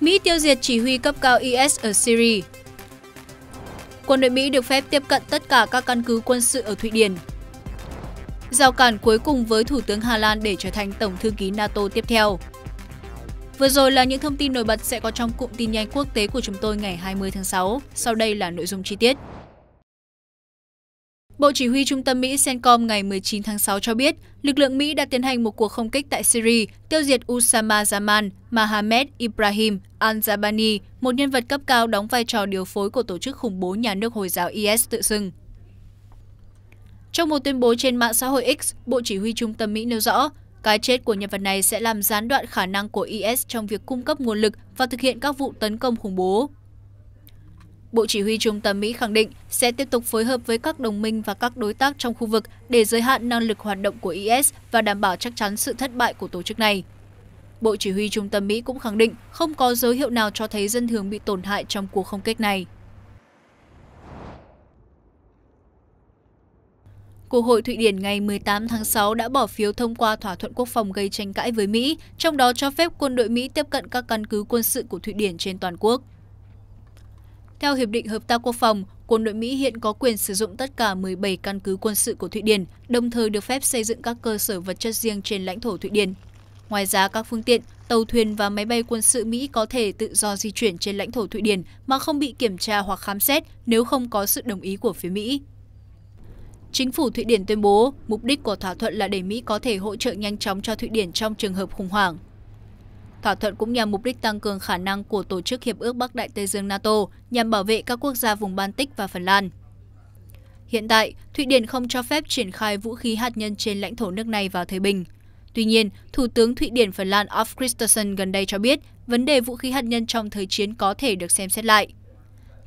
Mỹ tiêu diệt chỉ huy cấp cao IS ở Syria. Quân đội Mỹ được phép tiếp cận tất cả các căn cứ quân sự ở Thụy Điển. Giao cản cuối cùng với Thủ tướng Hà Lan để trở thành Tổng thư ký NATO tiếp theo. Vừa rồi là những thông tin nổi bật sẽ có trong cụm tin nhanh quốc tế của chúng tôi ngày 20 tháng 6. Sau đây là nội dung chi tiết. Bộ Chỉ huy Trung tâm Mỹ CENTCOM ngày 19 tháng 6 cho biết, lực lượng Mỹ đã tiến hành một cuộc không kích tại Syria, tiêu diệt Usama Zaman, Mohammed Ibrahim al-Zabani, một nhân vật cấp cao đóng vai trò điều phối của tổ chức khủng bố nhà nước Hồi giáo IS tự xưng. Trong một tuyên bố trên mạng xã hội X, Bộ Chỉ huy Trung tâm Mỹ nêu rõ, cái chết của nhân vật này sẽ làm gián đoạn khả năng của IS trong việc cung cấp nguồn lực và thực hiện các vụ tấn công khủng bố. Bộ Chỉ huy Trung tâm Mỹ khẳng định sẽ tiếp tục phối hợp với các đồng minh và các đối tác trong khu vực để giới hạn năng lực hoạt động của IS và đảm bảo chắc chắn sự thất bại của tổ chức này. Bộ Chỉ huy Trung tâm Mỹ cũng khẳng định không có dấu hiệu nào cho thấy dân thường bị tổn hại trong cuộc không kích này. Quốc hội Thụy Điển ngày 18 tháng 6 đã bỏ phiếu thông qua thỏa thuận quốc phòng gây tranh cãi với Mỹ, trong đó cho phép quân đội Mỹ tiếp cận các căn cứ quân sự của Thụy Điển trên toàn quốc. Theo Hiệp định Hợp tác Quốc phòng, quân đội Mỹ hiện có quyền sử dụng tất cả 17 căn cứ quân sự của Thụy Điển, đồng thời được phép xây dựng các cơ sở vật chất riêng trên lãnh thổ Thụy Điển. Ngoài ra, các phương tiện, tàu thuyền và máy bay quân sự Mỹ có thể tự do di chuyển trên lãnh thổ Thụy Điển mà không bị kiểm tra hoặc khám xét nếu không có sự đồng ý của phía Mỹ. Chính phủ Thụy Điển tuyên bố, mục đích của thỏa thuận là để Mỹ có thể hỗ trợ nhanh chóng cho Thụy Điển trong trường hợp khủng hoảng. Thỏa thuận cũng nhằm mục đích tăng cường khả năng của Tổ chức Hiệp ước Bắc Đại Tây Dương NATO nhằm bảo vệ các quốc gia vùng Baltic và Phần Lan. Hiện tại, Thụy Điển không cho phép triển khai vũ khí hạt nhân trên lãnh thổ nước này vào thời bình. Tuy nhiên, Thủ tướng Thụy Điển Phần Lan Ulf Kristersson gần đây cho biết vấn đề vũ khí hạt nhân trong thời chiến có thể được xem xét lại.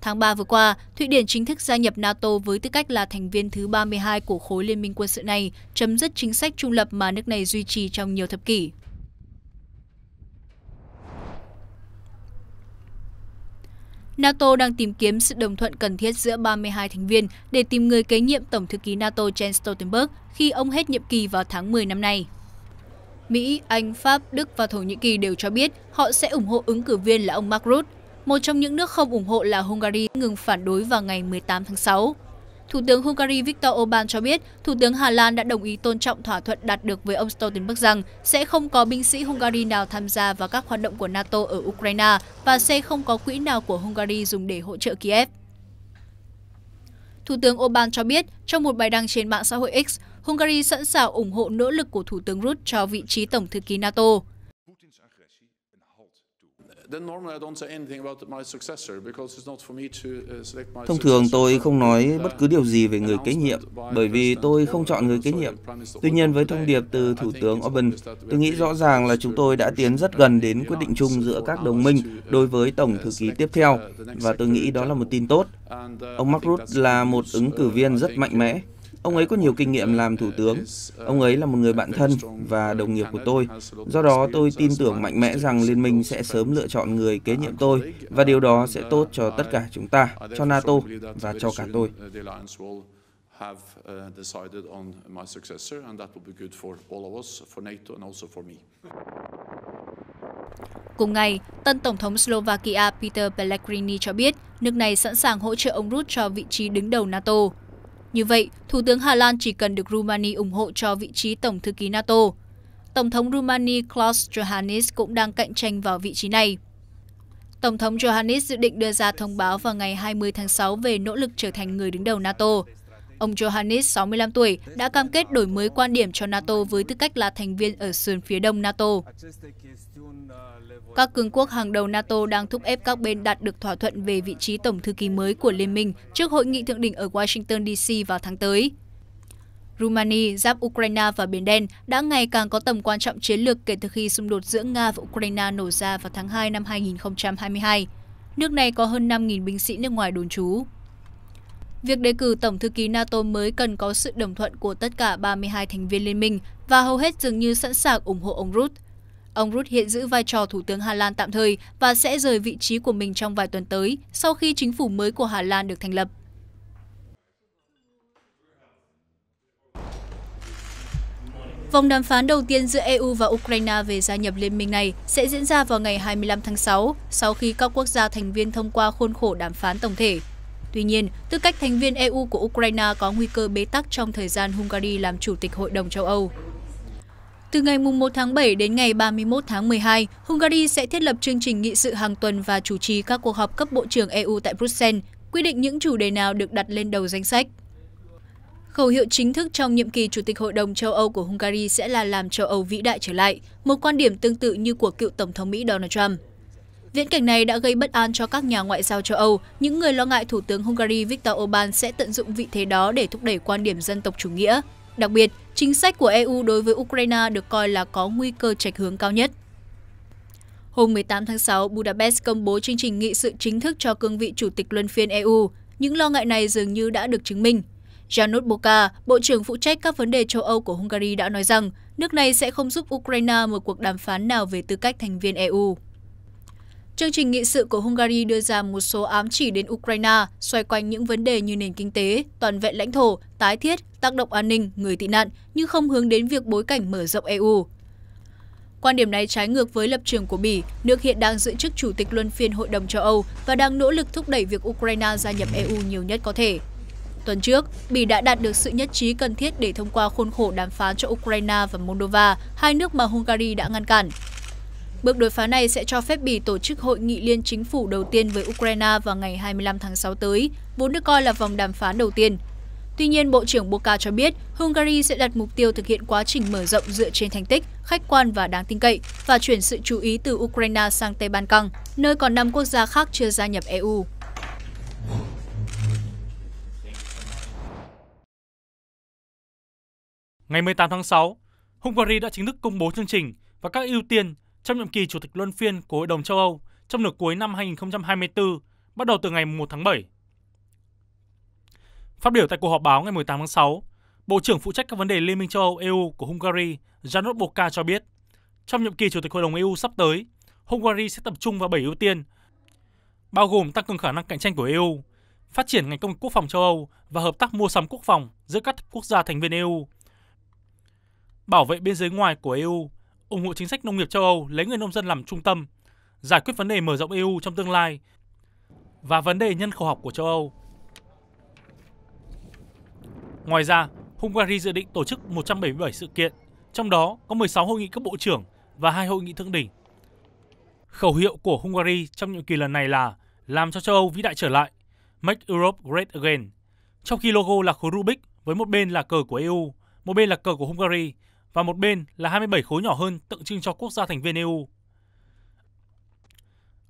Tháng 3 vừa qua, Thụy Điển chính thức gia nhập NATO với tư cách là thành viên thứ 32 của khối liên minh quân sự này, chấm dứt chính sách trung lập mà nước này duy trì trong nhiều thập kỷ. NATO đang tìm kiếm sự đồng thuận cần thiết giữa 32 thành viên để tìm người kế nhiệm Tổng thư ký NATO Jens Stoltenberg khi ông hết nhiệm kỳ vào tháng 10 năm nay. Mỹ, Anh, Pháp, Đức và Thổ Nhĩ Kỳ đều cho biết họ sẽ ủng hộ ứng cử viên là ông Mark Rutte. Một trong những nước không ủng hộ là Hungary ngừng phản đối vào ngày 18 tháng 6. Thủ tướng Hungary Viktor Orbán cho biết, Thủ tướng Hà Lan đã đồng ý tôn trọng thỏa thuận đạt được với ông Stoltenberg rằng sẽ không có binh sĩ Hungary nào tham gia vào các hoạt động của NATO ở Ukraine và sẽ không có quỹ nào của Hungary dùng để hỗ trợ Kiev. Thủ tướng Orbán cho biết trong một bài đăng trên mạng xã hội X, Hungary sẵn sàng ủng hộ nỗ lực của Thủ tướng Rut cho vị trí Tổng thư ký NATO. Thông thường tôi không nói bất cứ điều gì về người kế nhiệm bởi vì tôi không chọn người kế nhiệm. Tuy nhiên với thông điệp từ Thủ tướng Orbán, tôi nghĩ rõ ràng là chúng tôi đã tiến rất gần đến quyết định chung giữa các đồng minh đối với Tổng Thư ký tiếp theo và tôi nghĩ đó là một tin tốt. Ông Mark Rutte là một ứng cử viên rất mạnh mẽ. Ông ấy có nhiều kinh nghiệm làm thủ tướng. Ông ấy là một người bạn thân và đồng nghiệp của tôi. Do đó, tôi tin tưởng mạnh mẽ rằng Liên minh sẽ sớm lựa chọn người kế nhiệm tôi và điều đó sẽ tốt cho tất cả chúng ta, cho NATO và cho cả tôi. Cùng ngày, tân Tổng thống Slovakia Peter Pellegrini cho biết nước này sẵn sàng hỗ trợ ông Rus cho vị trí đứng đầu NATO. Như vậy, Thủ tướng Hà Lan chỉ cần được Rumani ủng hộ cho vị trí Tổng thư ký NATO. Tổng thống Rumani Klaus Johannes cũng đang cạnh tranh vào vị trí này. Tổng thống Johannes dự định đưa ra thông báo vào ngày 20 tháng 6 về nỗ lực trở thành người đứng đầu NATO. Ông Johannes, 65 tuổi, đã cam kết đổi mới quan điểm cho NATO với tư cách là thành viên ở sườn phía đông NATO. Các cường quốc hàng đầu NATO đang thúc ép các bên đạt được thỏa thuận về vị trí tổng thư ký mới của Liên minh trước hội nghị thượng đỉnh ở Washington DC vào tháng tới. Rumani, giáp Ukraine và Biển Đen đã ngày càng có tầm quan trọng chiến lược kể từ khi xung đột giữa Nga và Ukraine nổ ra vào tháng 2 năm 2022. Nước này có hơn 5.000 binh sĩ nước ngoài đồn trú. Việc đề cử Tổng thư ký NATO mới cần có sự đồng thuận của tất cả 32 thành viên liên minh và hầu hết dường như sẵn sàng ủng hộ ông Ruth. Ông Rut hiện giữ vai trò Thủ tướng Hà Lan tạm thời và sẽ rời vị trí của mình trong vài tuần tới sau khi chính phủ mới của Hà Lan được thành lập. Vòng đàm phán đầu tiên giữa EU và Ukraine về gia nhập liên minh này sẽ diễn ra vào ngày 25 tháng 6, sau khi các quốc gia thành viên thông qua khuôn khổ đàm phán tổng thể. Tuy nhiên, tư cách thành viên EU của Ukraine có nguy cơ bế tắc trong thời gian Hungary làm chủ tịch Hội đồng châu Âu. Từ ngày 1 tháng 7 đến ngày 31 tháng 12, Hungary sẽ thiết lập chương trình nghị sự hàng tuần và chủ trì các cuộc họp cấp Bộ trưởng EU tại Bruxelles, quy định những chủ đề nào được đặt lên đầu danh sách. Khẩu hiệu chính thức trong nhiệm kỳ Chủ tịch Hội đồng châu Âu của Hungary sẽ là làm châu Âu vĩ đại trở lại, một quan điểm tương tự như của cựu Tổng thống Mỹ Donald Trump. Viễn cảnh này đã gây bất an cho các nhà ngoại giao châu Âu, những người lo ngại Thủ tướng Hungary Viktor Orbán sẽ tận dụng vị thế đó để thúc đẩy quan điểm dân tộc chủ nghĩa. Đặc biệt, chính sách của EU đối với Ukraine được coi là có nguy cơ trạch hướng cao nhất. Hôm 18 tháng 6, Budapest công bố chương trình nghị sự chính thức cho cương vị chủ tịch luân phiên EU. Những lo ngại này dường như đã được chứng minh. Janusz Boka, Bộ trưởng phụ trách các vấn đề châu Âu của Hungary đã nói rằng nước này sẽ không giúp Ukraine một cuộc đàm phán nào về tư cách thành viên EU. Chương trình nghị sự của Hungary đưa ra một số ám chỉ đến Ukraine xoay quanh những vấn đề như nền kinh tế, toàn vẹn lãnh thổ, tái thiết, tác động an ninh, người tị nạn, nhưng không hướng đến việc bối cảnh mở rộng EU. Quan điểm này trái ngược với lập trường của Bỉ, nước hiện đang giữ chức chủ tịch luân phiên Hội đồng châu Âu và đang nỗ lực thúc đẩy việc Ukraine gia nhập EU nhiều nhất có thể. Tuần trước, Bỉ đã đạt được sự nhất trí cần thiết để thông qua khuôn khổ đàm phán cho Ukraine và Moldova, hai nước mà Hungary đã ngăn cản. Bước đột phá này sẽ cho phép Bỉ tổ chức hội nghị liên chính phủ đầu tiên với Ukraine vào ngày 25 tháng 6 tới, vốn được coi là vòng đàm phán đầu tiên. Tuy nhiên, Bộ trưởng Boca cho biết Hungary sẽ đặt mục tiêu thực hiện quá trình mở rộng dựa trên thành tích, khách quan và đáng tin cậy và chuyển sự chú ý từ Ukraine sang Tây Ban Căng, nơi còn 5 quốc gia khác chưa gia nhập EU. Ngày 18 tháng 6, Hungary đã chính thức công bố chương trình và các ưu tiên trong nhiệm kỳ chủ tịch luân phiên của Hội đồng châu Âu trong nửa cuối năm 2024, bắt đầu từ ngày 1 tháng 7. Phát biểu tại cuộc họp báo ngày 18 tháng 6, Bộ trưởng phụ trách các vấn đề Liên minh châu Âu EU của Hungary Janos Boka cho biết, trong nhiệm kỳ Chủ tịch Hội đồng EU sắp tới, Hungary sẽ tập trung vào 7 ưu tiên, bao gồm tăng cường khả năng cạnh tranh của EU, phát triển ngành công nghiệp quốc phòng châu Âu và hợp tác mua sắm quốc phòng giữa các quốc gia thành viên EU, bảo vệ biên giới ngoài của EU, ủng hộ chính sách nông nghiệp châu Âu lấy người nông dân làm trung tâm, giải quyết vấn đề mở rộng EU trong tương lai và vấn đề nhân khẩu học của châu Âu. Ngoài ra, Hungary dự định tổ chức 177 sự kiện, trong đó có 16 hội nghị cấp bộ trưởng và hai hội nghị thượng đỉnh. Khẩu hiệu của Hungary trong nhiệm kỳ lần này là làm cho châu Âu vĩ đại trở lại, Make Europe Great Again. Trong khi logo là khối Rubik với một bên là cờ của EU, một bên là cờ của Hungary, và một bên là 27 khối nhỏ hơn tượng trưng cho quốc gia thành viên EU.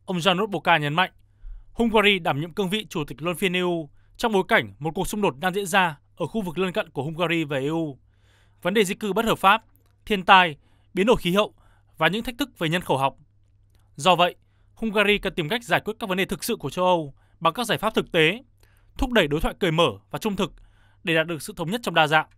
Ông Jan Rodboka nhấn mạnh, Hungary đảm nhiệm cương vị chủ tịch luân phiên EU trong bối cảnh một cuộc xung đột đang diễn ra ở khu vực lân cận của Hungary và EU. Vấn đề di cư bất hợp pháp, thiên tai, biến đổi khí hậu và những thách thức về nhân khẩu học. Do vậy, Hungary cần tìm cách giải quyết các vấn đề thực sự của châu Âu bằng các giải pháp thực tế, thúc đẩy đối thoại cởi mở và trung thực để đạt được sự thống nhất trong đa dạng.